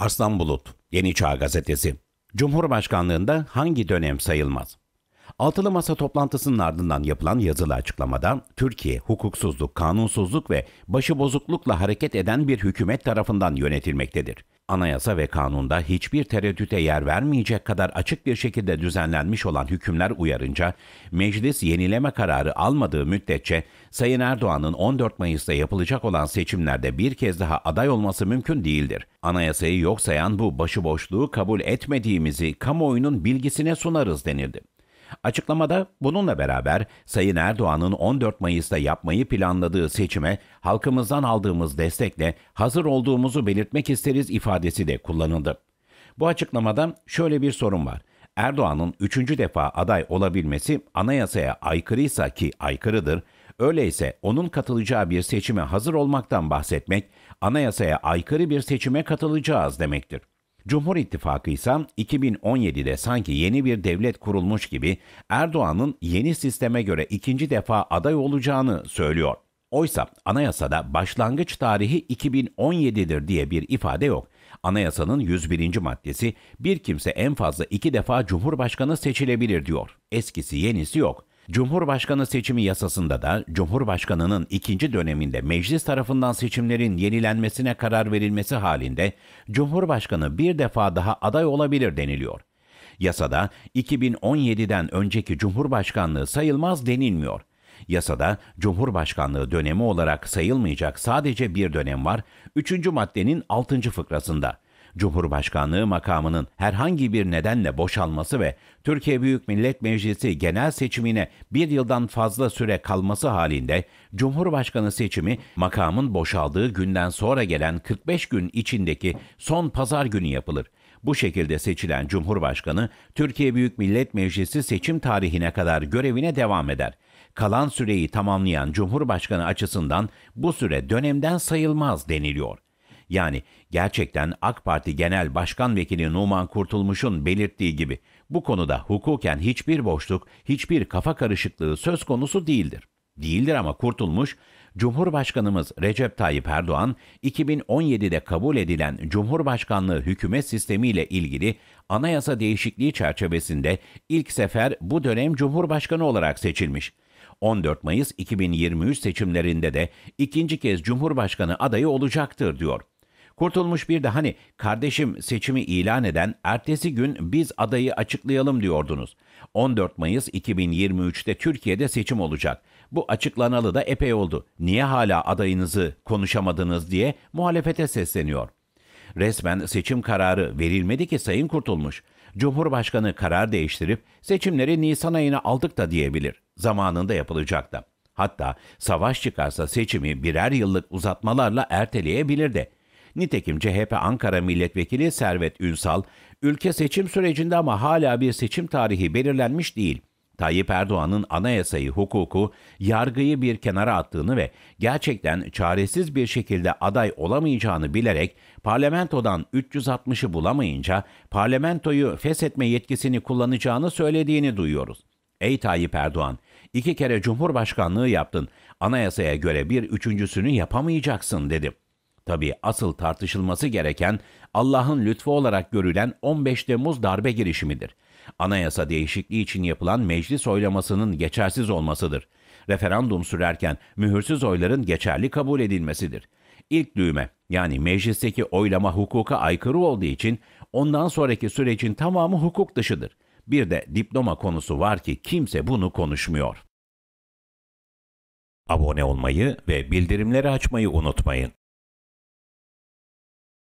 Aslan Bulut, Yeni Çağ Gazetesi. Cumhurbaşkanlığında hangi dönem sayılmaz? Altılı Masa toplantısının ardından yapılan yazılı açıklamada Türkiye hukuksuzluk, kanunsuzluk ve başıbozuklukla hareket eden bir hükümet tarafından yönetilmektedir anayasa ve kanunda hiçbir tereddüte yer vermeyecek kadar açık bir şekilde düzenlenmiş olan hükümler uyarınca, meclis yenileme kararı almadığı müddetçe Sayın Erdoğan'ın 14 Mayıs'ta yapılacak olan seçimlerde bir kez daha aday olması mümkün değildir. Anayasayı yok sayan bu başıboşluğu kabul etmediğimizi kamuoyunun bilgisine sunarız denildi. Açıklamada bununla beraber Sayın Erdoğan'ın 14 Mayıs'ta yapmayı planladığı seçime halkımızdan aldığımız destekle hazır olduğumuzu belirtmek isteriz ifadesi de kullanıldı. Bu açıklamada şöyle bir sorun var. Erdoğan'ın üçüncü defa aday olabilmesi anayasaya aykırıysa ki aykırıdır, öyleyse onun katılacağı bir seçime hazır olmaktan bahsetmek, anayasaya aykırı bir seçime katılacağız demektir. Cumhur İttifakı ise 2017'de sanki yeni bir devlet kurulmuş gibi Erdoğan'ın yeni sisteme göre ikinci defa aday olacağını söylüyor. Oysa anayasada başlangıç tarihi 2017'dir diye bir ifade yok. Anayasanın 101. maddesi bir kimse en fazla iki defa cumhurbaşkanı seçilebilir diyor. Eskisi yenisi yok. Cumhurbaşkanı seçimi yasasında da Cumhurbaşkanının ikinci döneminde meclis tarafından seçimlerin yenilenmesine karar verilmesi halinde Cumhurbaşkanı bir defa daha aday olabilir deniliyor. Yasada 2017'den önceki Cumhurbaşkanlığı sayılmaz denilmiyor. Yasada Cumhurbaşkanlığı dönemi olarak sayılmayacak sadece bir dönem var. Üçüncü maddenin altıncı fıkrasında Cumhurbaşkanlığı makamının herhangi bir nedenle boşalması ve Türkiye Büyük Millet Meclisi genel seçimine bir yıldan fazla süre kalması halinde Cumhurbaşkanı seçimi makamın boşaldığı günden sonra gelen 45 gün içindeki son pazar günü yapılır. Bu şekilde seçilen Cumhurbaşkanı Türkiye Büyük Millet Meclisi seçim tarihine kadar görevine devam eder. Kalan süreyi tamamlayan Cumhurbaşkanı açısından bu süre dönemden sayılmaz deniliyor. Yani gerçekten AK Parti Genel Başkan Vekili Numan Kurtulmuş'un belirttiği gibi bu konuda hukuken hiçbir boşluk, hiçbir kafa karışıklığı söz konusu değildir. Değildir ama Kurtulmuş, Cumhurbaşkanımız Recep Tayyip Erdoğan, 2017'de kabul edilen Cumhurbaşkanlığı hükümet sistemiyle ilgili anayasa değişikliği çerçevesinde ilk sefer bu dönem Cumhurbaşkanı olarak seçilmiş. 14 Mayıs 2023 seçimlerinde de ikinci kez Cumhurbaşkanı adayı olacaktır diyor. Kurtulmuş bir de hani kardeşim seçimi ilan eden ertesi gün biz adayı açıklayalım diyordunuz. 14 Mayıs 2023'te Türkiye'de seçim olacak. Bu açıklanalı da epey oldu. Niye hala adayınızı konuşamadınız diye muhalefete sesleniyor. Resmen seçim kararı verilmedi ki Sayın Kurtulmuş. Cumhurbaşkanı karar değiştirip seçimleri Nisan ayına aldık da diyebilir. Zamanında yapılacak da. Hatta savaş çıkarsa seçimi birer yıllık uzatmalarla erteleyebilir de. Nitekim CHP Ankara Milletvekili Servet Ünsal, ülke seçim sürecinde ama hala bir seçim tarihi belirlenmiş değil. Tayyip Erdoğan'ın anayasayı, hukuku, yargıyı bir kenara attığını ve gerçekten çaresiz bir şekilde aday olamayacağını bilerek parlamentodan 360'ı bulamayınca parlamentoyu feshetme yetkisini kullanacağını söylediğini duyuyoruz. Ey Tayyip Erdoğan, iki kere cumhurbaşkanlığı yaptın, anayasaya göre bir üçüncüsünü yapamayacaksın dedim. Tabi asıl tartışılması gereken Allah'ın lütfu olarak görülen 15 Temmuz darbe girişimidir. Anayasa değişikliği için yapılan meclis oylamasının geçersiz olmasıdır. Referandum sürerken mühürsüz oyların geçerli kabul edilmesidir. İlk düğme yani meclisteki oylama hukuka aykırı olduğu için ondan sonraki sürecin tamamı hukuk dışıdır. Bir de diploma konusu var ki kimse bunu konuşmuyor. Abone olmayı ve bildirimleri açmayı unutmayın.